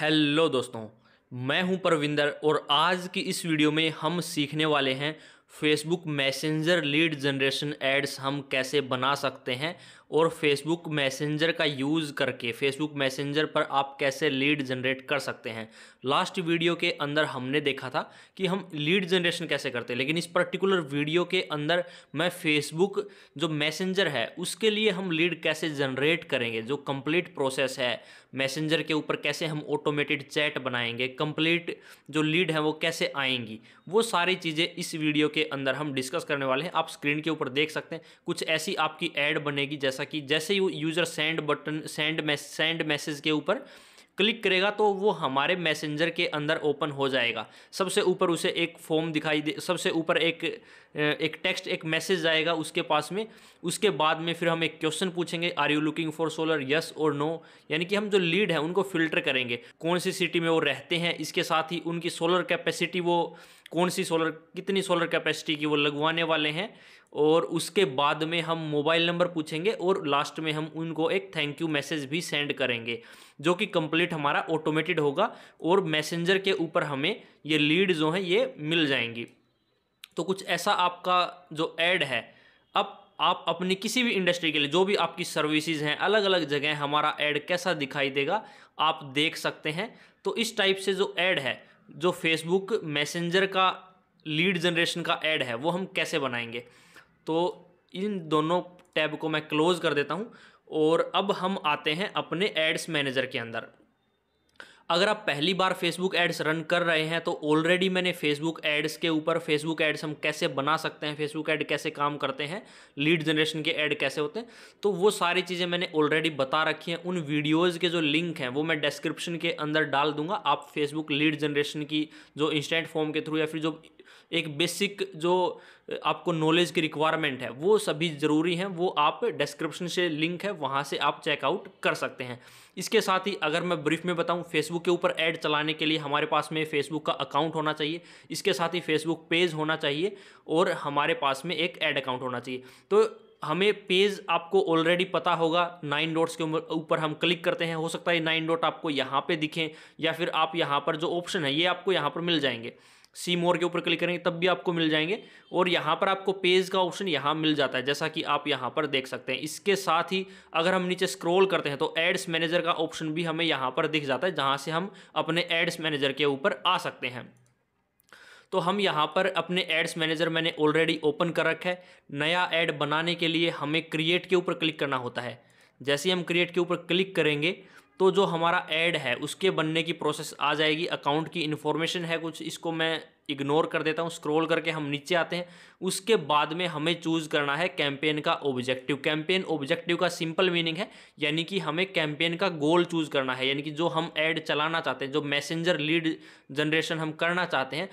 hello दोस्तों मैं हूं परविंदर और आज की इस वीडियो में हम सीखने वाले हैं Facebook Messenger lead generation ads हम कैसे बना सकते हैं और फेसबुक मैसेंजर का यूज़ करके फेसबुक मैसेंजर पर आप कैसे लीड जनरेट कर सकते हैं लास्ट वीडियो के अंदर हमने देखा था कि हम लीड जनरेशन कैसे करते हैं लेकिन इस पर्टिकुलर वीडियो के अंदर मैं फेसबुक जो मैसेंजर है उसके लिए हम लीड कैसे जनरेट करेंगे जो कंप्लीट प्रोसेस है मैसेंजर के ऊपर कैसे हम ऑटोमेटेड चैट बनाएंगे कंप्लीट जो लीड है वो कैसे आएंगी वो सारी चीज़ें इस वीडियो के अंदर हम डिस्कस करने वाले हैं आप स्क्रीन के ऊपर देख सकते हैं कुछ ऐसी आपकी एड बनेगी जैसे जैसा कि जैसे यूज़र सेंड बटन सेंड मैस सेंड मैसेज के ऊपर क्लिक करेगा तो वो हमारे मैसेंजर के अंदर ओपन हो जाएगा सबसे ऊपर उसे एक फॉर्म दिखाई दे सबसे ऊपर एक एक टेक्स्ट एक मैसेज आएगा उसके पास में उसके बाद में फिर हम एक क्वेश्चन पूछेंगे are you looking for solar yes और नो यानी कि हम जो लीड है उनको फिल्टर करेंगे कौन सी सिटी में वो रहते हैं इसके साथ ही उनकी सोलर कैपेसिटी वो कौन सी सोलर कितनी सोलर कैपेसिटी की वो लगवाने वाले हैं और उसके बाद में हम मोबाइल नंबर पूछेंगे और लास्ट में हम उनको एक थैंक यू मैसेज भी सेंड करेंगे जो कि कंप्लीट हमारा ऑटोमेटेड होगा और मैसेंजर के ऊपर हमें ये लीड जो हैं ये मिल जाएंगी तो कुछ ऐसा आपका जो ऐड है अब आप अपनी किसी भी इंडस्ट्री के लिए जो भी आपकी सर्विसेज हैं अलग अलग जगह हमारा ऐड कैसा दिखाई देगा आप देख सकते हैं तो इस टाइप से जो ऐड है जो फेसबुक मैसेंजर का लीड जनरेशन का ऐड है वो हम कैसे बनाएंगे तो इन दोनों टैब को मैं क्लोज़ कर देता हूँ और अब हम आते हैं अपने एड्स मैनेजर के अंदर अगर आप पहली बार फेसबुक एड्स रन कर रहे हैं तो ऑलरेडी मैंने फेसबुक एड्स के ऊपर फेसबुक एड्स हम कैसे बना सकते हैं फेसबुक एड कैसे काम करते हैं लीड जनरेशन के ऐड कैसे होते हैं तो वो सारी चीज़ें मैंने ऑलरेडी बता रखी हैं उन वीडियोज़ के जो लिंक हैं वो मैं डिस्क्रिप्शन के अंदर डाल दूंगा आप फेसबुक लीड जनरेशन की जो इंस्टेंट फॉर्म के थ्रू या फिर जो एक बेसिक जो आपको नॉलेज की रिक्वायरमेंट है वो सभी ज़रूरी हैं वो आप डिस्क्रिप्शन से लिंक है वहाँ से आप चेकआउट कर सकते हैं इसके साथ ही अगर मैं ब्रीफ में बताऊँ फेसबुक के ऊपर ऐड चलाने के लिए हमारे पास में फेसबुक का अकाउंट होना चाहिए इसके साथ ही फेसबुक पेज होना चाहिए और हमारे पास में एक ऐड अकाउंट होना चाहिए तो हमें पेज आपको ऑलरेडी पता होगा नाइन डॉट्स के ऊपर हम क्लिक करते हैं हो सकता है नाइन डॉट आपको यहाँ पे दिखें या फिर आप यहाँ पर जो ऑप्शन है ये आपको यहाँ पर मिल जाएंगे सी मोर के ऊपर क्लिक करेंगे तब भी आपको मिल जाएंगे और यहाँ पर आपको पेज का ऑप्शन यहाँ मिल जाता है जैसा कि आप यहाँ पर देख सकते हैं इसके साथ ही अगर हम नीचे स्क्रॉल करते हैं तो एड्स मैनेजर का ऑप्शन भी हमें यहाँ पर दिख जाता है जहाँ से हम अपने एड्स मैनेजर के ऊपर आ सकते हैं तो हम यहाँ पर अपने एड्स मैनेजर मैंने ऑलरेडी ओपन कर रखा है नया एड बनाने के लिए हमें क्रिएट के ऊपर क्लिक करना होता है जैसे हम क्रिएट के ऊपर क्लिक करेंगे तो जो हमारा ऐड है उसके बनने की प्रोसेस आ जाएगी अकाउंट की इन्फॉर्मेशन है कुछ इसको मैं इग्नोर कर देता हूँ स्क्रॉल करके हम नीचे आते हैं उसके बाद में हमें चूज़ करना है कैंपेन का ऑब्जेक्टिव कैंपेन ऑब्जेक्टिव का सिंपल मीनिंग है यानी कि हमें कैंपेन का गोल चूज़ करना है यानी कि जो हम ऐड चलाना चाहते हैं जो मैसेंजर लीड जनरेशन हम करना चाहते हैं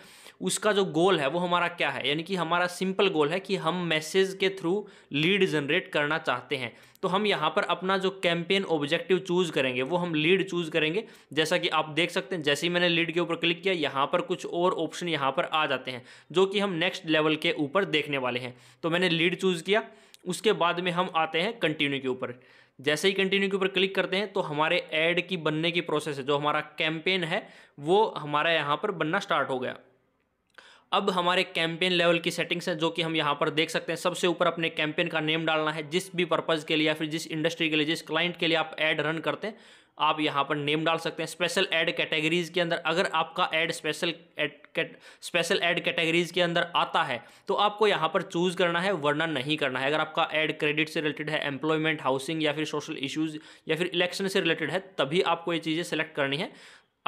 उसका जो गोल है वो हमारा क्या है यानी कि हमारा सिंपल गोल है कि हम मैसेज के थ्रू लीड जनरेट करना चाहते हैं तो हम यहाँ पर अपना जो कैंपेन ऑब्जेक्टिव चूज करेंगे वो हम लीड चूज करेंगे जैसा कि आप देख सकते हैं जैसे ही मैंने लीड के ऊपर क्लिक किया यहाँ पर कुछ और ऑप्शन यहाँ पर आ जाते हैं जो कि हम नेक्स्ट लेवल के ऊपर देखने वाले हैं तो मैंने लीड चूज किया उसके बाद में हम आते हैं कंटिन्यू के ऊपर जैसे ही कंटिन्यू के ऊपर क्लिक करते हैं तो हमारे ऐड की बनने की प्रोसेस है जो हमारा कैंपेन है वो हमारा यहाँ पर बनना स्टार्ट हो गया अब हमारे कैंपेन लेवल की सेटिंग्स हैं जो कि हम यहाँ पर देख सकते हैं सबसे ऊपर अपने कैंपेन का नेम डालना है जिस भी पर्पज़ के लिए या फिर जिस इंडस्ट्री के लिए जिस क्लाइंट के लिए आप ऐड रन करते हैं आप यहाँ पर नेम डाल सकते हैं स्पेशल ऐड कैटेगरीज के अंदर अगर आपका ad special special ad categories के अंदर आता है तो आपको यहाँ पर चूज़ करना है वर्णन नहीं करना है अगर आपका ऐड क्रेडिट से रिलेटेड है एम्प्लॉयमेंट हाउसिंग या फिर सोशल इश्यूज़ या फिर इलेक्शन से रिलेटेड है तभी आपको ये चीज़ें सेलेक्ट करनी है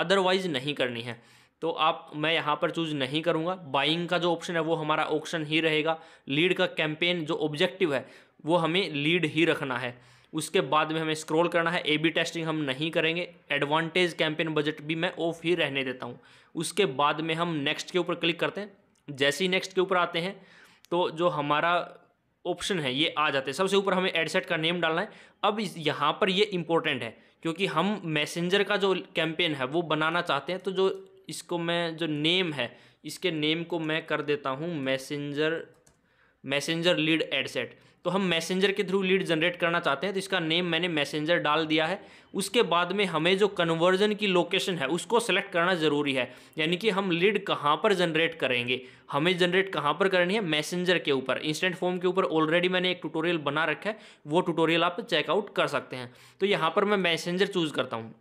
अदरवाइज नहीं करनी है तो आप मैं यहाँ पर चूज नहीं करूँगा बाइंग का जो ऑप्शन है वो हमारा ऑप्शन ही रहेगा लीड का कैंपेन जो ऑब्जेक्टिव है वो हमें लीड ही रखना है उसके बाद में हमें स्क्रॉल करना है ए बी टेस्टिंग हम नहीं करेंगे एडवांटेज कैंपेन बजट भी मैं ऑफ ही रहने देता हूँ उसके बाद में हम नेक्स्ट के ऊपर क्लिक करते हैं जैसे ही नेक्स्ट के ऊपर आते हैं तो जो हमारा ऑप्शन है ये आ जाते हैं सबसे ऊपर हमें एडसेट का नेम डालना है अब यहाँ पर ये इंपॉर्टेंट है क्योंकि हम मैसेंजर का जो कैंपेन है वो बनाना चाहते हैं तो जो इसको मैं जो नेम है इसके नेम को मैं कर देता हूँ मैसेंजर मैसेंजर लीड एडसेट तो हम मैसेंजर के थ्रू लीड जनरेट करना चाहते हैं तो इसका नेम मैंने मैसेंजर डाल दिया है उसके बाद में हमें जो कन्वर्जन की लोकेशन है उसको सेलेक्ट करना ज़रूरी है यानी कि हम लीड कहाँ पर जनरेट करेंगे हमें जनरेट कहाँ पर करनी है मैसेंजर के ऊपर इंस्टेंट फॉर्म के ऊपर ऑलरेडी मैंने एक ट्यूटोरियल बना रखा है वो ट्यूटोरियल आप चेकआउट कर सकते हैं तो यहाँ पर मैं मैसेंजर चूज़ करता हूँ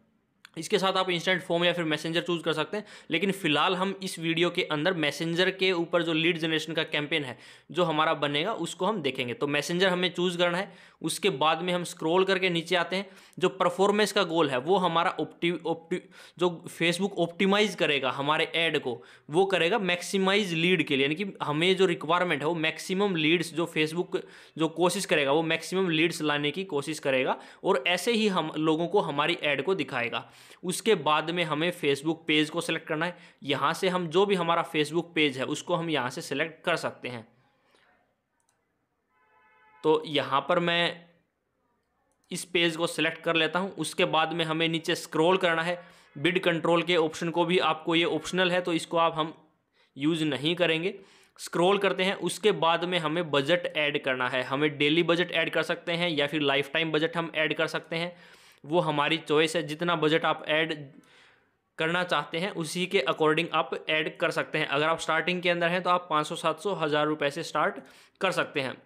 इसके साथ आप इंस्टेंट फॉर्म या फिर मैसेंजर चूज कर सकते हैं लेकिन फिलहाल हम इस वीडियो के अंदर मैसेंजर के ऊपर जो लीड जनरेशन का कैंपेन है जो हमारा बनेगा उसको हम देखेंगे तो मैसेंजर हमें चूज करना है उसके बाद में हम स्क्रॉल करके नीचे आते हैं जो परफॉर्मेंस का गोल है वो हमारा ऑप्टि ऑप्टि जो फेसबुक ऑप्टिमाइज़ करेगा हमारे ऐड को वो करेगा मैक्सिमाइज लीड के लिए यानी कि हमें जो रिक्वायरमेंट है वो मैक्सिमम लीड्स जो फेसबुक जो कोशिश करेगा वो मैक्सिमम लीड्स लाने की कोशिश करेगा और ऐसे ही हम लोगों को हमारी ऐड को दिखाएगा उसके बाद में हमें फेसबुक पेज को सेलेक्ट करना है यहाँ से हम जो भी हमारा फेसबुक पेज है उसको हम यहाँ से सेलेक्ट कर सकते हैं तो यहाँ पर मैं इस पेज को सिलेक्ट कर लेता हूँ उसके बाद में हमें नीचे स्क्रॉल करना है बिड कंट्रोल के ऑप्शन को भी आपको ये ऑप्शनल है तो इसको आप हम यूज़ नहीं करेंगे स्क्रॉल करते हैं उसके बाद में हमें बजट ऐड करना है हमें डेली बजट ऐड कर सकते हैं या फिर लाइफ टाइम बजट हम ऐड कर सकते हैं वो हमारी चॉइस है जितना बजट आप ऐड करना चाहते हैं उसी के अकॉर्डिंग आप ऐड कर सकते हैं अगर आप स्टार्टिंग के अंदर हैं तो आप 500 सौ सात सौ हज़ार रुपये से स्टार्ट कर सकते हैं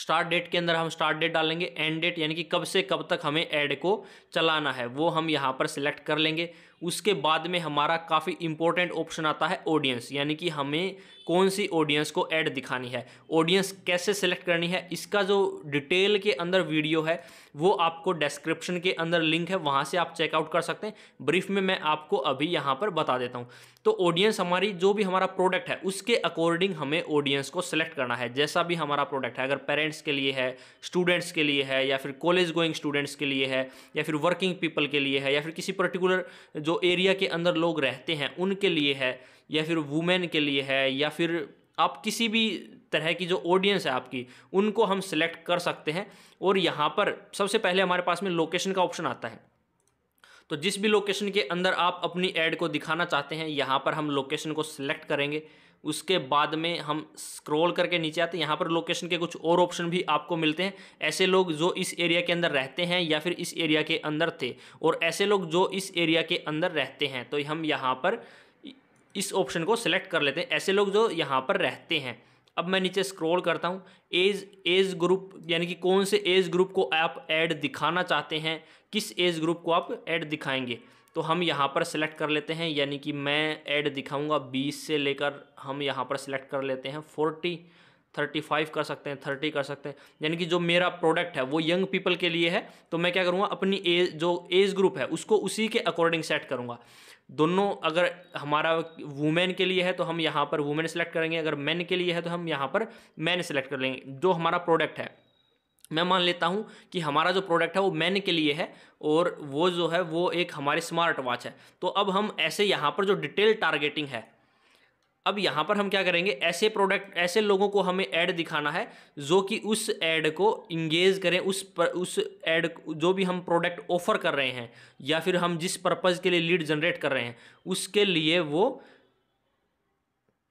स्टार्ट डेट के अंदर हम स्टार्ट डेट डालेंगे एंड डेट यानी कि कब से कब तक हमें ऐड को चलाना है वो हम यहाँ पर सिलेक्ट कर लेंगे उसके बाद में हमारा काफ़ी इंपॉर्टेंट ऑप्शन आता है ऑडियंस यानी कि हमें कौन सी ऑडियंस को ऐड दिखानी है ऑडियंस कैसे सेलेक्ट करनी है इसका जो डिटेल के अंदर वीडियो है वो आपको डिस्क्रिप्शन के अंदर लिंक है वहाँ से आप चेकआउट कर सकते हैं ब्रीफ में मैं आपको अभी यहाँ पर बता देता हूँ तो ऑडियंस हमारी जो भी हमारा प्रोडक्ट है उसके अकॉर्डिंग हमें ऑडियंस को सेलेक्ट करना है जैसा भी हमारा प्रोडक्ट है अगर पेरेंट्स के लिए है स्टूडेंट्स के लिए है या फिर कॉलेज गोइंग स्टूडेंट्स के लिए है या फिर वर्किंग पीपल के लिए है या फिर किसी पर्टिकुलर जो जो एरिया के अंदर लोग रहते हैं उनके लिए है या फिर वुमेन के लिए है या फिर आप किसी भी तरह की जो ऑडियंस है आपकी उनको हम सेलेक्ट कर सकते हैं और यहाँ पर सबसे पहले हमारे पास में लोकेशन का ऑप्शन आता है तो जिस भी लोकेशन के अंदर आप अपनी ऐड को दिखाना चाहते हैं यहाँ पर हम लोकेशन को सिलेक्ट करेंगे उसके बाद में हम स्क्रॉल करके नीचे आते हैं यहाँ पर लोकेशन के कुछ और ऑप्शन भी आपको मिलते हैं ऐसे लोग जो इस एरिया के अंदर रहते हैं या फिर इस एरिया के अंदर थे और ऐसे लोग जो इस एरिया के अंदर रहते हैं तो हम यहाँ पर इस ऑप्शन को सिलेक्ट कर लेते हैं ऐसे लोग जो यहाँ पर रहते हैं अब मैं नीचे स्क्रॉल करता हूँ एज एज ग्रुप यानी कि कौन से एज ग्रुप को आप ऐड दिखाना चाहते हैं किस एज ग्रुप को आप ऐड दिखाएंगे तो हम यहाँ पर सिलेक्ट कर लेते हैं यानी कि मैं ऐड दिखाऊंगा 20 से लेकर हम यहाँ पर सिलेक्ट कर लेते हैं 40 35 कर सकते हैं 30 कर सकते हैं यानी कि जो मेरा प्रोडक्ट है वो यंग पीपल के लिए है तो मैं क्या करूँगा अपनी एज जो एज ग्रुप है उसको उसी के अकॉर्डिंग सेट करूँगा दोनों अगर हमारा वुमेन के लिए है तो हम यहाँ पर वुमेन सेलेक्ट करेंगे अगर मैन के लिए है तो हम यहाँ पर मैन सेलेक्ट कर लेंगे जो हमारा प्रोडक्ट है मैं मान लेता हूँ कि हमारा जो प्रोडक्ट है वो मैन के लिए है और वो जो है वो एक हमारे स्मार्ट वॉच है तो अब हम ऐसे यहाँ पर जो डिटेल टारगेटिंग है अब यहाँ पर हम क्या करेंगे ऐसे प्रोडक्ट ऐसे लोगों को हमें ऐड दिखाना है जो कि उस ऐड को इंगेज करें उस पर उस ऐड जो भी हम प्रोडक्ट ऑफर कर रहे हैं या फिर हम जिस पर्पज़ के लिए लीड जनरेट कर रहे हैं उसके लिए वो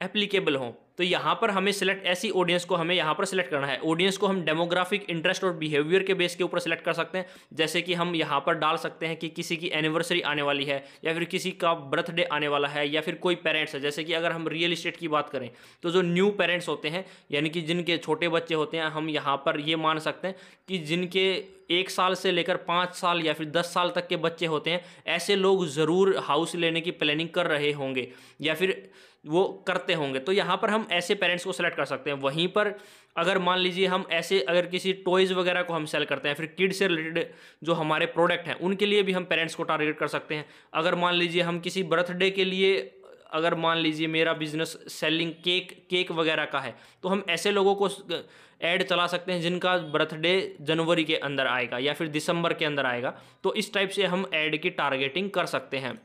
एप्लीकेबल हों तो यहाँ पर हमें सिलेक्ट ऐसी ऑडियंस को हमें यहाँ पर सिलेक्ट करना है ऑडियंस को हम डेमोग्राफिक इंटरेस्ट और बिहेवियर के बेस के ऊपर सिलेक्ट कर सकते हैं जैसे कि हम यहाँ पर डाल सकते हैं कि किसी की एनिवर्सरी आने वाली है या फिर किसी का बर्थडे आने वाला है या फिर कोई पेरेंट्स है जैसे कि अगर हम रियल इस्टेट की बात करें तो जो न्यू पेरेंट्स होते हैं यानी कि जिनके छोटे बच्चे होते हैं हम यहाँ पर ये मान सकते हैं कि जिनके एक साल से लेकर पाँच साल या फिर दस साल तक के बच्चे होते हैं ऐसे लोग ज़रूर हाउस लेने की प्लानिंग कर रहे होंगे या फिर वो करते होंगे तो यहाँ पर हम ऐसे पेरेंट्स को सेलेक्ट कर सकते हैं वहीं पर अगर मान लीजिए हम ऐसे अगर किसी टॉयज़ वगैरह को हम सेल करते हैं फिर किड से रिलेटेड जो हमारे प्रोडक्ट हैं उनके लिए भी हम पेरेंट्स को टारगेट कर सकते हैं अगर मान लीजिए हम किसी बर्थडे के लिए अगर मान लीजिए मेरा बिजनेस सेलिंग केक केक वगैरह का है तो हम ऐसे लोगों को ऐड चला सकते हैं जिनका बर्थडे जनवरी के अंदर आएगा या फिर दिसंबर के अंदर आएगा तो इस टाइप से हम ऐड की टारगेटिंग कर सकते हैं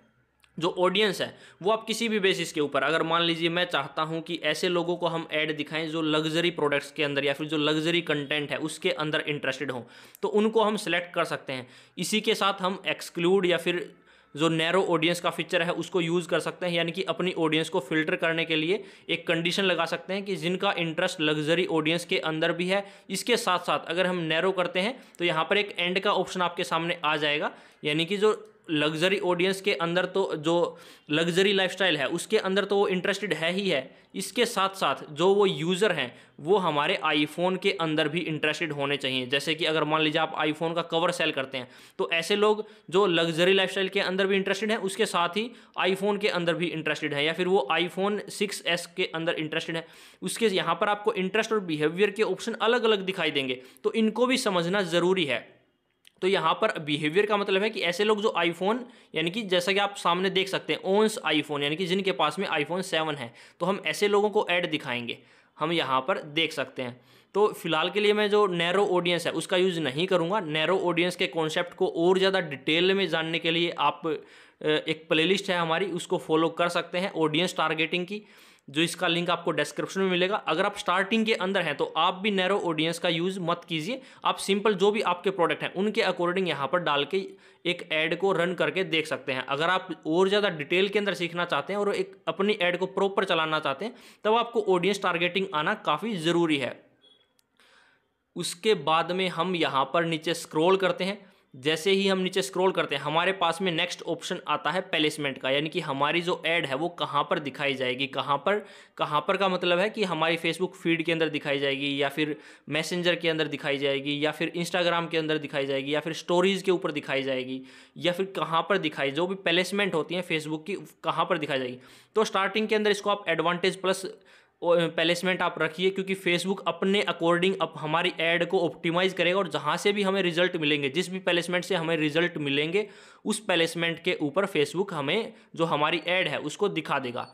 जो ऑडियंस है वो आप किसी भी बेसिस के ऊपर अगर मान लीजिए मैं चाहता हूँ कि ऐसे लोगों को हम ऐड दिखाएं जो लग्जरी प्रोडक्ट्स के अंदर या फिर जो लग्जरी कंटेंट है उसके अंदर इंटरेस्टेड हों तो उनको हम सिलेक्ट कर सकते हैं इसी के साथ हम एक्सक्लूड या फिर जो नैरो ऑडियंस का फीचर है उसको यूज़ कर सकते हैं यानी कि अपनी ऑडियंस को फिल्टर करने के लिए एक कंडीशन लगा सकते हैं कि जिनका इंटरेस्ट लग्जरी ऑडियंस के अंदर भी है इसके साथ साथ अगर हम नैरो करते हैं तो यहाँ पर एक एंड का ऑप्शन आपके सामने आ जाएगा यानी कि जो लग्जरी ऑडियंस के अंदर तो जो लग्जरी लाइफस्टाइल है उसके अंदर तो वो इंटरेस्टेड है ही है इसके साथ साथ जो वो यूज़र हैं वो हमारे आईफोन के अंदर भी इंटरेस्टेड होने चाहिए जैसे कि अगर मान लीजिए आप आईफोन का कवर सेल करते हैं तो ऐसे लोग जो लग्जरी लाइफस्टाइल के अंदर भी इंटरेस्टेड हैं उसके साथ ही आईफोन के अंदर भी इंटरेस्टेड हैं या फिर वो आईफोन सिक्स एस के अंदर इंटरेस्टेड है उसके यहाँ पर आपको इंटरेस्ट और बिहेवियर के ऑप्शन अलग अलग दिखाई देंगे तो इनको भी समझना ज़रूरी है तो यहाँ पर बिहेवियर का मतलब है कि ऐसे लोग जो आईफोन यानी कि जैसा कि आप सामने देख सकते हैं ओन्स आईफोन यानी कि जिनके पास में आईफोन सेवन है तो हम ऐसे लोगों को ऐड दिखाएंगे हम यहाँ पर देख सकते हैं तो फिलहाल के लिए मैं जो नैरो ऑडियंस है उसका यूज़ नहीं करूँगा नैरो ऑडियंस के कॉन्सेप्ट को और ज़्यादा डिटेल में जानने के लिए आप एक प्लेलिस्ट है हमारी उसको फॉलो कर सकते हैं ऑडियंस टारगेटिंग की जो इसका लिंक आपको डिस्क्रिप्शन में मिलेगा अगर आप स्टार्टिंग के अंदर हैं तो आप भी नैरो ऑडियंस का यूज़ मत कीजिए आप सिंपल जो भी आपके प्रोडक्ट हैं उनके अकॉर्डिंग यहाँ पर डाल के एक ऐड को रन करके देख सकते हैं अगर आप और ज़्यादा डिटेल के अंदर सीखना चाहते हैं और एक अपनी ऐड को प्रॉपर चलाना चाहते हैं तब आपको ऑडियंस टारगेटिंग आना काफ़ी ज़रूरी है उसके बाद में हम यहाँ पर नीचे स्क्रोल करते हैं जैसे ही हम नीचे स्क्रॉल करते हैं हमारे पास में नेक्स्ट ऑप्शन आता है प्लेसमेंट का यानी कि हमारी जो ऐड है वो कहाँ पर दिखाई जाएगी कहाँ पर कहाँ पर का मतलब है कि हमारी फेसबुक फीड के अंदर दिखाई जाएगी या फिर मैसेंजर के अंदर दिखाई जाएगी या फिर इंस्टाग्राम के अंदर दिखाई जाएगी या फिर स्टोरीज़ के ऊपर दिखाई जाएगी या फिर कहाँ पर दिखाई जो भी प्लेसमेंट होती है फेसबुक की कहाँ पर दिखाई जाएगी तो स्टार्टिंग के अंदर इसको आप एडवांटेज प्लस प्लेसमेंट आप रखिए क्योंकि फेसबुक अपने अकॉर्डिंग अप हमारी ऐड को ऑप्टिमाइज करेगा और जहाँ से भी हमें रिजल्ट मिलेंगे जिस भी प्लेसमेंट से हमें रिजल्ट मिलेंगे उस प्लेसमेंट के ऊपर फेसबुक हमें जो हमारी ऐड है उसको दिखा देगा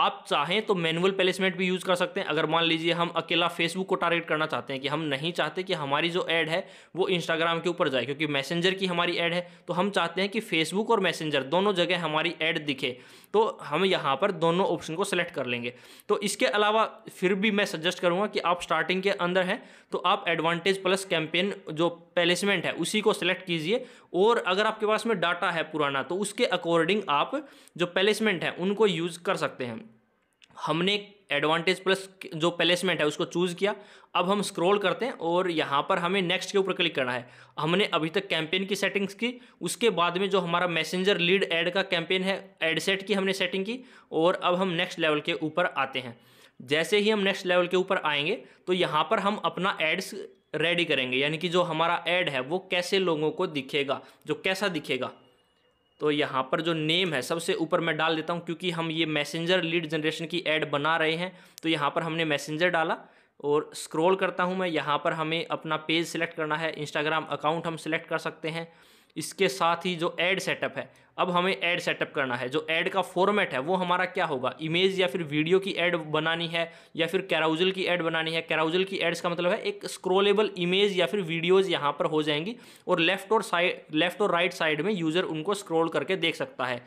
आप चाहें तो मैनुअल प्लेसमेंट भी यूज़ कर सकते हैं अगर मान लीजिए हम अकेला फेसबुक को टारगेट करना चाहते हैं कि हम नहीं चाहते कि हमारी जो ऐड है वो इंस्टाग्राम के ऊपर जाए क्योंकि मैसेंजर की हमारी ऐड है तो हम चाहते हैं कि फेसबुक और मैसेंजर दोनों जगह हमारी ऐड दिखे तो हम यहाँ पर दोनों ऑप्शन को सिलेक्ट कर लेंगे तो इसके अलावा फिर भी मैं सजेस्ट करूँगा कि आप स्टार्टिंग के अंदर हैं तो आप एडवांटेज प्लस कैंपेन जो प्लेसमेंट है उसी को सेलेक्ट कीजिए और अगर आपके पास में डाटा है पुराना तो उसके अकॉर्डिंग आप जो प्लेसमेंट है उनको यूज़ कर सकते हैं हमने एडवांटेज प्लस जो प्लेसमेंट है उसको चूज़ किया अब हम स्क्रॉल करते हैं और यहाँ पर हमें नेक्स्ट के ऊपर क्लिक करना है हमने अभी तक कैंपेन की सेटिंग्स की उसके बाद में जो हमारा मैसेंजर लीड ऐड का कैंपेन है एड सेट की हमने सेटिंग की और अब हम नेक्स्ट लेवल के ऊपर आते हैं जैसे ही हम नेक्स्ट लेवल के ऊपर आएंगे तो यहाँ पर हम अपना एड्स रेडी करेंगे यानी कि जो हमारा ऐड है वो कैसे लोगों को दिखेगा जो कैसा दिखेगा तो यहाँ पर जो नेम है सबसे ऊपर मैं डाल देता हूँ क्योंकि हम ये मैसेंजर लीड जनरेशन की ऐड बना रहे हैं तो यहाँ पर हमने मैसेंजर डाला और स्क्रॉल करता हूँ मैं यहाँ पर हमें अपना पेज सिलेक्ट करना है इंस्टाग्राम अकाउंट हम सिलेक्ट कर सकते हैं इसके साथ ही जो एड सेटअप है अब हमें एड सेटअप करना है जो एड का फॉर्मेट है वो हमारा क्या होगा इमेज या फिर वीडियो की एड बनानी है या फिर कैराउजल की एड बनानी है कैराउजल की एड्स का मतलब है एक स्क्रोलेबल इमेज या फिर वीडियोज यहाँ पर हो जाएंगी और लेफ्ट और साइड लेफ्ट और राइट साइड में यूज़र उनको स्क्रोल करके देख सकता है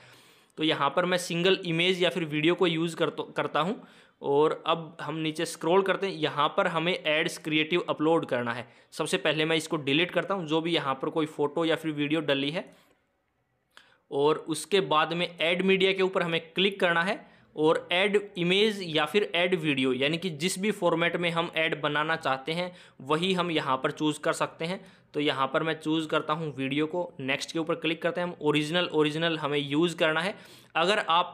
तो यहाँ पर मैं सिंगल इमेज या फिर वीडियो को यूज़ करता करता हूँ और अब हम नीचे स्क्रॉल करते हैं यहाँ पर हमें एड्स क्रिएटिव अपलोड करना है सबसे पहले मैं इसको डिलीट करता हूँ जो भी यहाँ पर कोई फ़ोटो या फिर वीडियो डली है और उसके बाद में एड मीडिया के ऊपर हमें क्लिक करना है और ऐड इमेज या फिर ऐड वीडियो यानी कि जिस भी फॉर्मेट में हम ऐड बनाना चाहते हैं वही हम यहाँ पर चूज़ कर सकते हैं तो यहाँ पर मैं चूज़ करता हूँ वीडियो को नेक्स्ट के ऊपर क्लिक करते हैं हम ओरिजिनल ओरिजिनल हमें यूज़ करना है अगर आप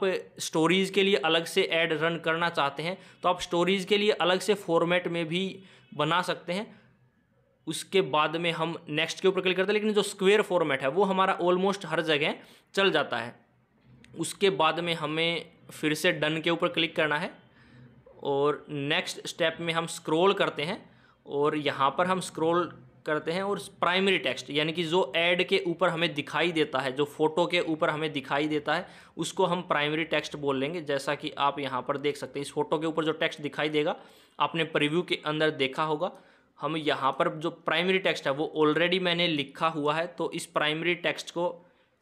स्टोरीज़ के लिए अलग से ऐड रन करना चाहते हैं तो आप स्टोरीज़ के लिए अलग से फॉर्मेट में भी बना सकते हैं उसके बाद में हम नेक्स्ट के ऊपर क्लिक करते हैं लेकिन जो स्क्वेयर फॉर्मेट है वो हमारा ऑलमोस्ट हर जगह चल जाता है उसके बाद में हमें फिर से डन के ऊपर क्लिक करना है और नेक्स्ट स्टेप में हम स्क्रॉल करते हैं और यहाँ पर हम स्क्रॉल करते हैं और प्राइमरी टेक्स्ट यानी कि जो एड के ऊपर हमें दिखाई देता है जो फोटो के ऊपर हमें दिखाई देता है उसको हम प्राइमरी टेक्स्ट बोल लेंगे जैसा कि आप यहाँ पर देख सकते हैं इस फोटो के ऊपर जो टेक्स्ट दिखाई देगा आपने प्रिव्यू के अंदर देखा होगा हम यहाँ पर जो प्राइमरी टेक्स्ट है वो ऑलरेडी मैंने लिखा हुआ है तो इस प्राइमरी टेक्स्ट को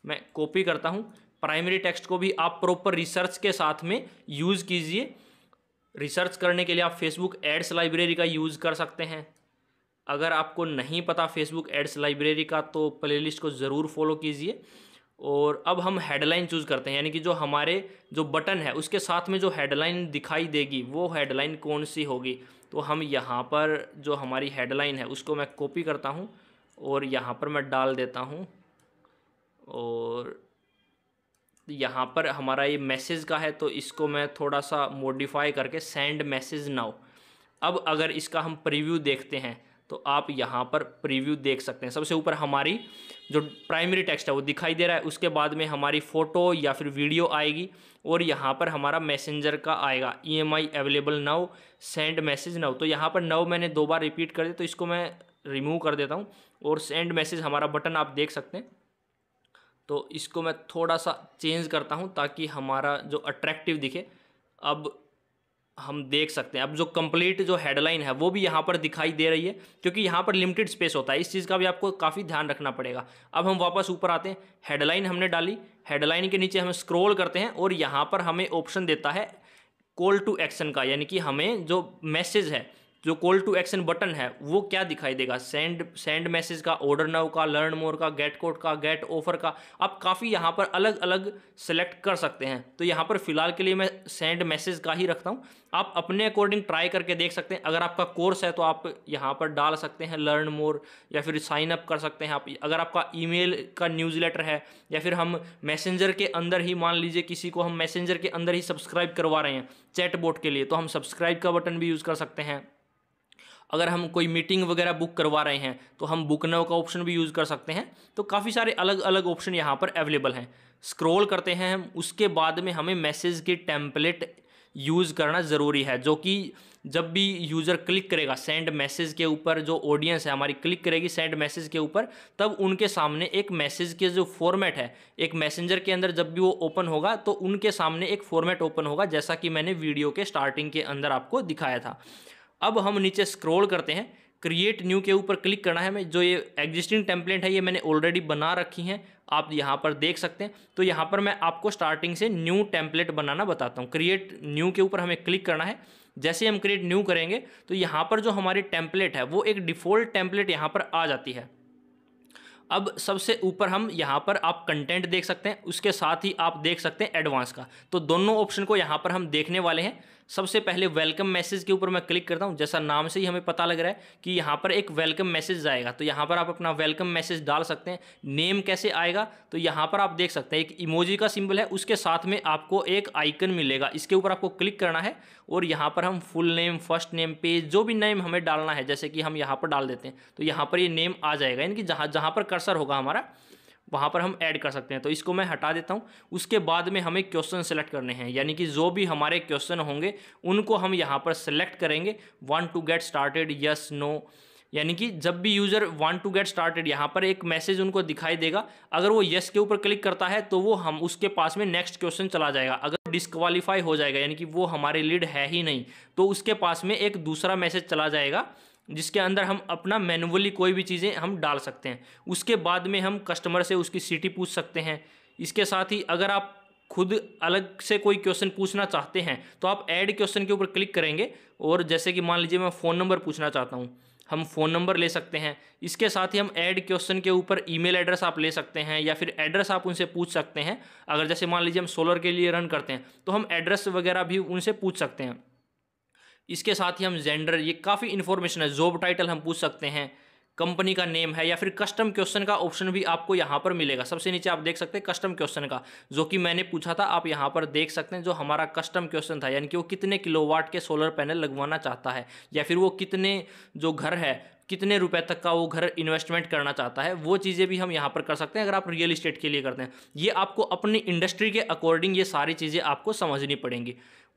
मैं कॉपी करता हूँ प्राइमरी टेक्स्ट को भी आप प्रॉपर रिसर्च के साथ में यूज़ कीजिए रिसर्च करने के लिए आप फेसबुक एड्स लाइब्रेरी का यूज़ कर सकते हैं अगर आपको नहीं पता फेसबुक एड्स लाइब्रेरी का तो प्लेलिस्ट को ज़रूर फॉलो कीजिए और अब हम हेडलाइन चूज़ करते हैं यानी कि जो हमारे जो बटन है उसके साथ में जो हेडलाइन दिखाई देगी वो हेडलाइन कौन सी होगी तो हम यहाँ पर जो हमारी हेडलाइन है उसको मैं कॉपी करता हूँ और यहाँ पर मैं डाल देता हूँ और यहाँ पर हमारा ये मैसेज का है तो इसको मैं थोड़ा सा मोडिफाई करके सेंड मैसेज नाउ अब अगर इसका हम प्रीव्यू देखते हैं तो आप यहाँ पर प्रीव्यू देख सकते हैं सबसे ऊपर हमारी जो प्राइमरी टेक्स्ट है वो दिखाई दे रहा है उसके बाद में हमारी फ़ोटो या फिर वीडियो आएगी और यहाँ पर हमारा मैसेंजर का आएगा E M I available now send message now तो यहाँ पर नाउ मैंने दो बार रिपीट कर दिया तो इसको मैं रिमूव कर देता हूँ और सेंड मैसेज हमारा बटन आप देख सकते हैं तो इसको मैं थोड़ा सा चेंज करता हूँ ताकि हमारा जो अट्रैक्टिव दिखे अब हम देख सकते हैं अब जो कंप्लीट जो हेडलाइन है वो भी यहाँ पर दिखाई दे रही है क्योंकि यहाँ पर लिमिटेड स्पेस होता है इस चीज़ का भी आपको काफ़ी ध्यान रखना पड़ेगा अब हम वापस ऊपर आते हैं हेडलाइन हमने डाली हेडलाइन के नीचे हम स्क्रॉल करते हैं और यहाँ पर हमें ऑप्शन देता है कॉल टू एक्शन का यानी कि हमें जो मैसेज है जो कॉल टू एक्शन बटन है वो क्या दिखाई देगा सेंड सेंड मैसेज का ऑर्डर नाउ का लर्न मोर का गेट कोड का गेट ऑफर का आप काफ़ी यहाँ पर अलग अलग सेलेक्ट कर सकते हैं तो यहाँ पर फिलहाल के लिए मैं सेंड मैसेज का ही रखता हूँ आप अपने अकॉर्डिंग ट्राई करके देख सकते हैं अगर आपका कोर्स है तो आप यहाँ पर डाल सकते हैं लर्न मोर या फिर साइन अप कर सकते हैं आप अगर आपका ई का न्यूज़ लेटर है या फिर हम मैसेंजर के अंदर ही मान लीजिए किसी को हम मैसेंजर के अंदर ही सब्सक्राइब करवा रहे हैं चैट के लिए तो हम सब्सक्राइब का बटन भी यूज़ कर सकते हैं अगर हम कोई मीटिंग वगैरह बुक करवा रहे हैं तो हम बुक नाउ का ऑप्शन भी यूज़ कर सकते हैं तो काफ़ी सारे अलग अलग ऑप्शन यहाँ पर अवेलेबल हैं स्क्रॉल करते हैं हम उसके बाद में हमें मैसेज के टेम्पलेट यूज़ करना ज़रूरी है जो कि जब भी यूज़र क्लिक करेगा सेंड मैसेज के ऊपर जो ऑडियंस है हमारी क्लिक करेगी सेंड मैसेज के ऊपर तब उनके सामने एक मैसेज के जो फॉर्मेट है एक मैसेंजर के अंदर जब भी वो ओपन होगा तो उनके सामने एक फॉर्मेट ओपन होगा जैसा कि मैंने वीडियो के स्टार्टिंग के अंदर आपको दिखाया था अब हम नीचे स्क्रॉल करते हैं क्रिएट न्यू के ऊपर क्लिक करना है हमें जो ये एग्जिस्टिंग टेम्पलेट है ये मैंने ऑलरेडी बना रखी हैं आप यहाँ पर देख सकते हैं तो यहाँ पर मैं आपको स्टार्टिंग से न्यू टेम्पलेट बनाना बताता हूँ क्रिएट न्यू के ऊपर हमें क्लिक करना है जैसे हम क्रिएट न्यू करेंगे तो यहाँ पर जो हमारी टेम्पलेट है वो एक डिफ़ॉल्ट टेम्पलेट यहाँ पर आ जाती है अब सबसे ऊपर हम यहाँ पर आप कंटेंट देख सकते हैं उसके साथ ही आप देख सकते हैं एडवांस का तो दोनों ऑप्शन को यहाँ पर हम देखने वाले हैं सबसे पहले वेलकम मैसेज के ऊपर मैं क्लिक करता हूँ जैसा नाम से ही हमें पता लग रहा है कि यहाँ पर एक वेलकम मैसेज आएगा तो यहाँ पर आप अपना वेलकम मैसेज डाल सकते हैं नेम कैसे आएगा तो यहाँ पर आप देख सकते हैं एक इमोजी का सिंबल है उसके साथ में आपको एक आइकन मिलेगा इसके ऊपर आपको क्लिक करना है और यहाँ पर हम full name first name page जो भी नेम हमें डालना है जैसे कि हम यहाँ पर डाल देते हैं तो यहाँ पर ये यह नेम आ जाएगा यानी कि जहाँ जहाँ पर कर्सर होगा हमारा वहाँ पर हम ऐड कर सकते हैं तो इसको मैं हटा देता हूँ उसके बाद में हमें क्वेश्चन सेलेक्ट करने हैं यानी कि जो भी हमारे क्वेश्चन होंगे उनको हम यहाँ पर सेलेक्ट करेंगे one two get started yes no यानी कि जब भी user one two get started यहाँ पर एक मैसेज उनको दिखाई देगा अगर वो यस yes के ऊपर क्लिक करता है तो वो हम उसके पास में नेक्स्ट क्वेश्चन चला जाएगा अगर डिस्कवालीफाई हो जाएगा यानी कि वो हमारे लीड है ही नहीं तो उसके पास में एक दूसरा मैसेज चला जाएगा जिसके अंदर हम अपना मैनुअली कोई भी चीज़ें हम डाल सकते हैं उसके बाद में हम कस्टमर से उसकी सिटी पूछ सकते हैं इसके साथ ही अगर आप खुद अलग से कोई क्वेश्चन पूछना चाहते हैं तो आप ऐड क्वेश्चन के ऊपर क्लिक करेंगे और जैसे कि मान लीजिए मैं फ़ोन नंबर पूछना चाहता हूँ हम फ़ोन नंबर ले सकते हैं इसके साथ ही हम ऐड क्वेश्चन के ऊपर ईमेल एड्रेस आप ले सकते हैं या फिर एड्रेस आप उनसे पूछ सकते हैं अगर जैसे मान लीजिए हम सोलर के लिए रन करते हैं तो हम एड्रेस वगैरह भी उनसे पूछ सकते हैं इसके साथ ही हम जेंडर ये काफ़ी इन्फॉर्मेशन है जॉब टाइटल हम पूछ सकते हैं कंपनी का नेम है या फिर कस्टम क्वेश्चन का ऑप्शन भी आपको यहाँ पर मिलेगा सबसे नीचे आप देख सकते हैं कस्टम क्वेश्चन का जो कि मैंने पूछा था आप यहाँ पर देख सकते हैं जो हमारा कस्टम क्वेश्चन था यानी कि वो कितने किलोवाट के सोलर पैनल लगवाना चाहता है या फिर वो कितने जो घर है कितने रुपए तक का वो घर इन्वेस्टमेंट करना चाहता है वो चीज़ें भी हम यहाँ पर कर सकते हैं अगर आप रियल इस्टेट के लिए करते हैं ये आपको अपनी इंडस्ट्री के अकॉर्डिंग ये सारी चीज़ें आपको समझनी पड़ेंगी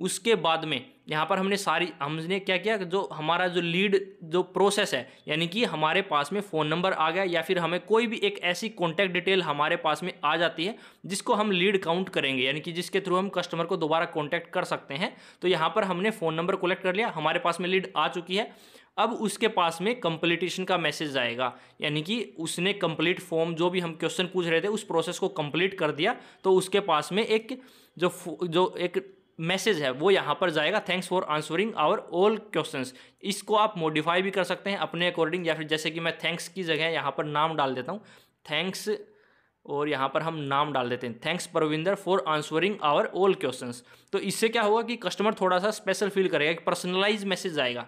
उसके बाद में यहाँ पर हमने सारी हमने क्या किया जो हमारा जो लीड जो प्रोसेस है यानी कि हमारे पास में फ़ोन नंबर आ गया या फिर हमें कोई भी एक ऐसी कॉन्टैक्ट डिटेल हमारे पास में आ जाती है जिसको हम लीड काउंट करेंगे यानी कि जिसके थ्रू हम कस्टमर को दोबारा कॉन्टैक्ट कर सकते हैं तो यहाँ पर हमने फ़ोन नंबर कलेक्ट कर लिया हमारे पास में लीड आ चुकी है अब उसके पास में कंप्लीटेशन का मैसेज आएगा यानी कि उसने कंप्लीट फॉर्म जो भी हम क्वेश्चन पूछ रहे थे उस प्रोसेस को कंप्लीट कर दिया तो उसके पास में एक जो जो एक मैसेज है वो यहाँ पर जाएगा thanks for answering our all questions इसको आप मॉडिफाई भी कर सकते हैं अपने अकॉर्डिंग या फिर जैसे कि मैं थैंक्स की जगह यहाँ पर नाम डाल देता हूँ थैंक्स और यहाँ पर हम नाम डाल देते हैं thanks Parvinder for answering our all questions तो इससे क्या होगा कि कस्टमर थोड़ा सा स्पेशल फील करेगा एक पर्सनलाइज मैसेज आएगा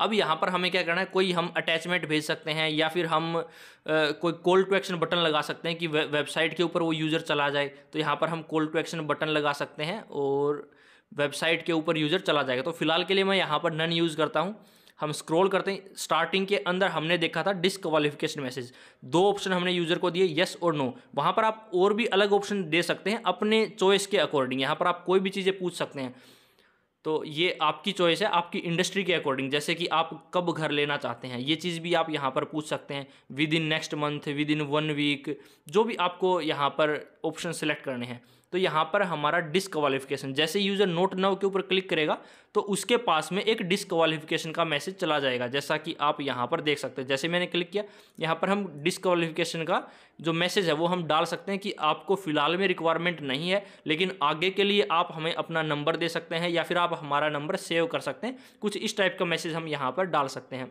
अब यहाँ पर हमें क्या करना है कोई हम अटैचमेंट भेज सकते हैं या फिर हम आ, कोई कॉल टू एक्शन बटन लगा सकते हैं कि वे, वेबसाइट के ऊपर वो यूज़र चला जाए तो यहाँ पर हम कॉल टू एक्शन बटन लगा सकते हैं और वेबसाइट के ऊपर यूज़र चला जाएगा तो फिलहाल के लिए मैं यहाँ पर नन यूज़ करता हूँ हम स्क्रॉल करते हैं स्टार्टिंग के अंदर हमने देखा था डिसक्वालिफिकेशन मैसेज दो ऑप्शन हमने यूज़र को दिए येस और नो वहाँ पर आप और भी अलग ऑप्शन दे सकते हैं अपने चॉइस के अकॉर्डिंग यहाँ पर आप कोई भी चीज़ें पूछ सकते हैं तो ये आपकी चॉइस है आपकी इंडस्ट्री के अकॉर्डिंग जैसे कि आप कब घर लेना चाहते हैं ये चीज़ भी आप यहाँ पर पूछ सकते हैं within next month within one week जो भी आपको यहाँ पर ऑप्शन सेलेक्ट करने हैं तो यहाँ पर हमारा क्वालिफिकेशन जैसे यूज़र नोट नव के ऊपर क्लिक करेगा तो उसके पास में एक डिसक्वालिफिकेशन का मैसेज चला जाएगा जैसा कि आप यहाँ पर देख सकते हैं जैसे मैंने क्लिक किया यहाँ पर हम डिसक्वालिफिकेशन का जो मैसेज है वो हम डाल सकते हैं कि आपको फ़िलहाल में रिक्वायरमेंट नहीं है लेकिन आगे के लिए आप हमें अपना नंबर दे सकते हैं या फिर आप हमारा नंबर सेव कर सकते हैं कुछ इस टाइप का मैसेज हम यहाँ पर डाल सकते हैं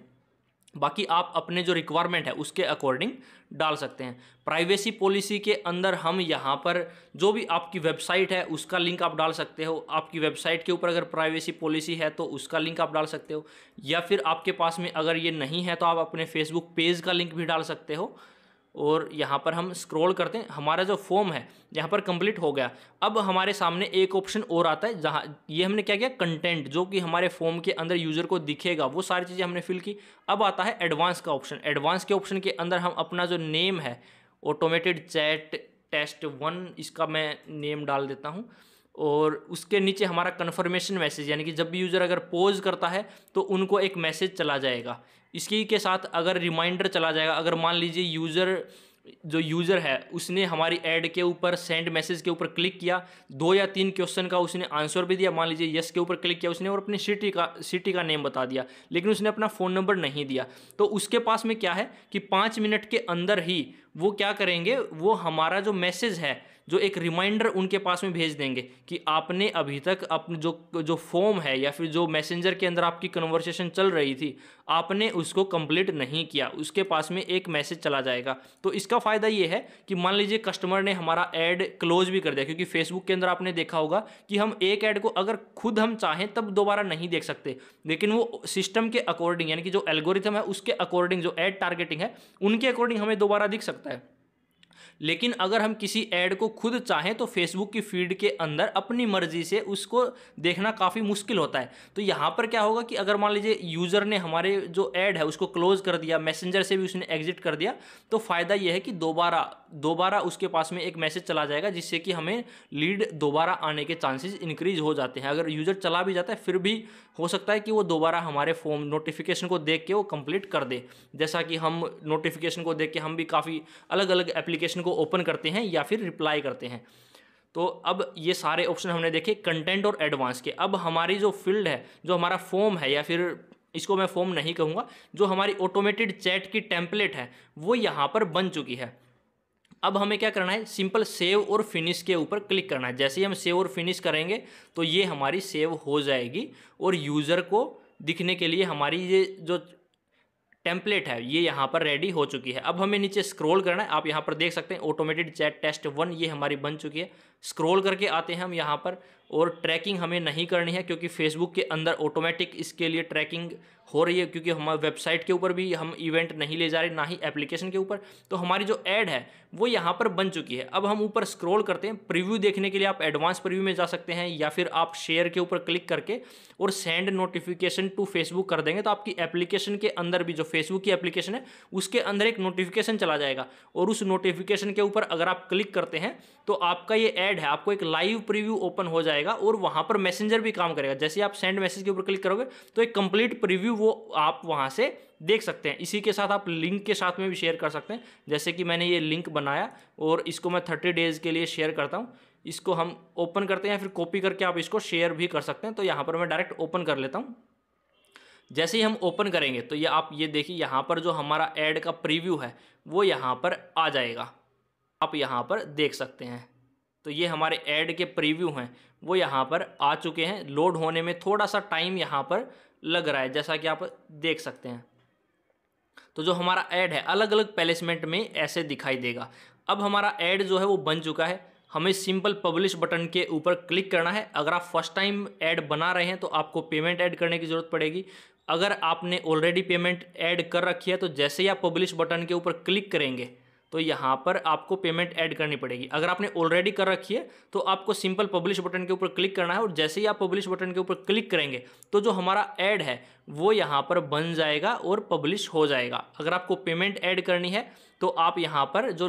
बाकी आप अपने जो रिक्वायरमेंट है उसके अकॉर्डिंग डाल सकते हैं प्राइवेसी पॉलिसी के अंदर हम यहाँ पर जो भी आपकी वेबसाइट है उसका लिंक आप डाल सकते हो आपकी वेबसाइट के ऊपर अगर प्राइवेसी पॉलिसी है तो उसका लिंक आप डाल सकते हो या फिर आपके पास में अगर ये नहीं है तो आप अपने फेसबुक पेज का लिंक भी डाल सकते हो और यहाँ पर हम स्क्रॉल करते हैं हमारा जो फॉर्म है यहाँ पर कंप्लीट हो गया अब हमारे सामने एक ऑप्शन और आता है जहाँ ये हमने क्या किया कंटेंट जो कि हमारे फॉर्म के अंदर यूज़र को दिखेगा वो सारी चीज़ें हमने फिल की अब आता है एडवांस का ऑप्शन एडवांस के ऑप्शन के अंदर हम अपना जो नेम है ऑटोमेटेड चैट टेस्ट वन इसका मैं नेम डाल देता हूँ और उसके नीचे हमारा कन्फर्मेशन मैसेज यानी कि जब भी यूज़र अगर पोज करता है तो उनको एक मैसेज चला जाएगा इसके के साथ अगर रिमाइंडर चला जाएगा अगर मान लीजिए यूज़र जो यूज़र है उसने हमारी ऐड के ऊपर सेंड मैसेज के ऊपर क्लिक किया दो या तीन क्वेश्चन का उसने आंसर भी दिया मान लीजिए यस के ऊपर क्लिक किया उसने और अपनी सिटी का सिटी का नेम बता दिया लेकिन उसने अपना फ़ोन नंबर नहीं दिया तो उसके पास में क्या है कि पाँच मिनट के अंदर ही वो क्या करेंगे वो हमारा जो मैसेज है जो एक रिमाइंडर उनके पास में भेज देंगे कि आपने अभी तक अपने जो जो फॉर्म है या फिर जो मैसेंजर के अंदर आपकी कन्वर्सेशन चल रही थी आपने उसको कंप्लीट नहीं किया उसके पास में एक मैसेज चला जाएगा तो इसका फ़ायदा ये है कि मान लीजिए कस्टमर ने हमारा ऐड क्लोज भी कर दिया क्योंकि फेसबुक के अंदर आपने देखा होगा कि हम एक ऐड को अगर खुद हम चाहें तब दोबारा नहीं देख सकते लेकिन वो सिस्टम के अकॉर्डिंग यानी कि जो एल्गोरिथम है उसके अकॉर्डिंग जो एड टारगेटिंग है उनके अकॉर्डिंग हमें दोबारा दिख सकता सकता है लेकिन अगर हम किसी ऐड को खुद चाहें तो फेसबुक की फीड के अंदर अपनी मर्जी से उसको देखना काफ़ी मुश्किल होता है तो यहाँ पर क्या होगा कि अगर मान लीजिए यूज़र ने हमारे जो ऐड है उसको क्लोज कर दिया मैसेंजर से भी उसने एग्जिट कर दिया तो फ़ायदा यह है कि दोबारा दोबारा उसके पास में एक मैसेज चला जाएगा जिससे कि हमें लीड दोबारा आने के चांसेज इंक्रीज हो जाते हैं अगर यूज़र चला भी जाता है फिर भी हो सकता है कि वो दोबारा हमारे फॉर्म नोटिफिकेशन को देख के वो कंप्लीट कर दे जैसा कि हम नोटिफिकेशन को देख के हम भी काफ़ी अलग अलग एप्लीकेशन को ओपन करते हैं या फिर रिप्लाई करते हैं तो अब ये सारे ऑप्शन हमने देखे कंटेंट और एडवांस के अब हमारी जो फील्ड है जो हमारा फॉर्म है या फिर इसको मैं फॉर्म नहीं कहूँगा जो हमारी ऑटोमेटेड चैट की टेम्पलेट है वो यहाँ पर बन चुकी है अब हमें क्या करना है सिंपल सेव और फिनिश के ऊपर क्लिक करना है जैसे ही हम सेव और फिनिश करेंगे तो ये हमारी सेव हो जाएगी और यूज़र को दिखने के लिए हमारी ये जो टेम्पलेट है ये यहाँ पर रेडी हो चुकी है अब हमें नीचे स्क्रॉल करना है आप यहाँ पर देख सकते हैं ऑटोमेटेड चैट टेस्ट वन ये हमारी बन चुकी है स्क्रॉल करके आते हैं हम यहाँ पर और ट्रैकिंग हमें नहीं करनी है क्योंकि फेसबुक के अंदर ऑटोमेटिक इसके लिए ट्रैकिंग हो रही है क्योंकि हमारे वेबसाइट के ऊपर भी हम इवेंट नहीं ले जा रहे ना ही एप्लीकेशन के ऊपर तो हमारी जो ऐड है वो यहाँ पर बन चुकी है अब हम ऊपर स्क्रॉल करते हैं प्रीव्यू देखने के लिए आप एडवांस प्रीव्यू में जा सकते हैं या फिर आप शेयर के ऊपर क्लिक करके और सेंड नोटिफिकेशन टू फेसबुक कर देंगे तो आपकी एप्लीकेशन के अंदर भी जो फेसबुक की एप्लीकेशन है उसके अंदर एक नोटिफिकेशन चला जाएगा और उस नोटिफिकेशन के ऊपर अगर आप क्लिक करते हैं तो आपका ये ऐड है आपको एक लाइव प्रिव्यू ओपन हो जाएगा जाएगा और वहां पर मैसेंजर भी काम करेगा जैसे आप सेंड मैसेज के ऊपर क्लिक करोगे तो एक कंप्लीट प्रिव्यू वो आप वहां से देख सकते हैं इसी के साथ आप लिंक के साथ में भी शेयर कर सकते हैं जैसे कि मैंने ये लिंक बनाया और इसको मैं थर्टी डेज़ के लिए शेयर करता हूँ इसको हम ओपन करते हैं फिर कॉपी करके आप इसको शेयर भी कर सकते हैं तो यहाँ पर मैं डायरेक्ट ओपन कर लेता हूँ जैसे ही हम ओपन करेंगे तो ये आप ये देखिए यहाँ पर जो हमारा एड का प्रीव्यू है वो यहाँ पर आ जाएगा आप यहाँ पर देख सकते हैं तो ये हमारे ऐड के प्रीव्यू हैं वो यहाँ पर आ चुके हैं लोड होने में थोड़ा सा टाइम यहाँ पर लग रहा है जैसा कि आप देख सकते हैं तो जो हमारा ऐड है अलग अलग प्लेसमेंट में ऐसे दिखाई देगा अब हमारा ऐड जो है वो बन चुका है हमें सिंपल पब्लिश बटन के ऊपर क्लिक करना है अगर आप फर्स्ट टाइम ऐड बना रहे हैं तो आपको पेमेंट ऐड करने की ज़रूरत पड़ेगी अगर आपने ऑलरेडी पेमेंट ऐड कर रखी है तो जैसे ही आप पब्लिश बटन के ऊपर क्लिक करेंगे तो यहाँ पर आपको पेमेंट ऐड करनी पड़ेगी अगर आपने ऑलरेडी कर रखी है तो आपको सिंपल पब्लिश बटन के ऊपर क्लिक करना है और जैसे ही आप पब्लिश बटन के ऊपर क्लिक करेंगे तो जो हमारा ऐड है वो यहाँ पर बन जाएगा और पब्लिश हो जाएगा अगर आपको पेमेंट ऐड करनी है तो आप यहाँ पर जो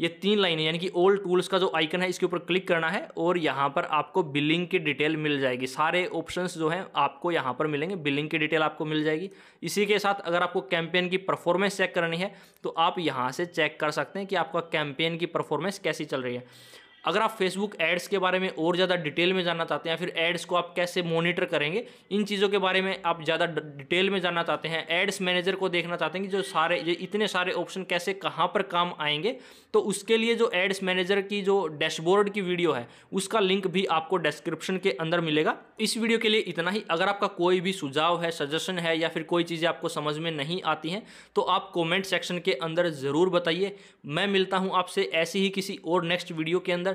ये तीन लाइन है यानी कि ओल्ड टूल्स का जो आइकन है इसके ऊपर क्लिक करना है और यहाँ पर आपको बिलिंग की डिटेल मिल जाएगी सारे ऑप्शंस जो हैं आपको यहाँ पर मिलेंगे बिलिंग की डिटेल आपको मिल जाएगी इसी के साथ अगर आपको कैंपेन की परफॉर्मेंस चेक करनी है तो आप यहाँ से चेक कर सकते हैं कि आपका कैंपेन की परफॉर्मेंस कैसी चल रही है अगर आप फेसबुक एड्स के बारे में और ज़्यादा डिटेल में जानना चाहते हैं फिर एड्स को आप कैसे मोनिटर करेंगे इन चीज़ों के बारे में आप ज़्यादा डिटेल में जानना चाहते हैं एड्स मैनेजर को देखना चाहते हैं कि जो सारे जो इतने सारे ऑप्शन कैसे कहाँ पर काम आएंगे तो उसके लिए जो एड्स मैनेजर की जो डैशबोर्ड की वीडियो है उसका लिंक भी आपको डिस्क्रिप्शन के अंदर मिलेगा इस वीडियो के लिए इतना ही अगर आपका कोई भी सुझाव है सजेशन है या फिर कोई चीज़ें आपको समझ में नहीं आती हैं तो आप कॉमेंट सेक्शन के अंदर ज़रूर बताइए मैं मिलता हूँ आपसे ऐसी ही किसी और नेक्स्ट वीडियो के अंदर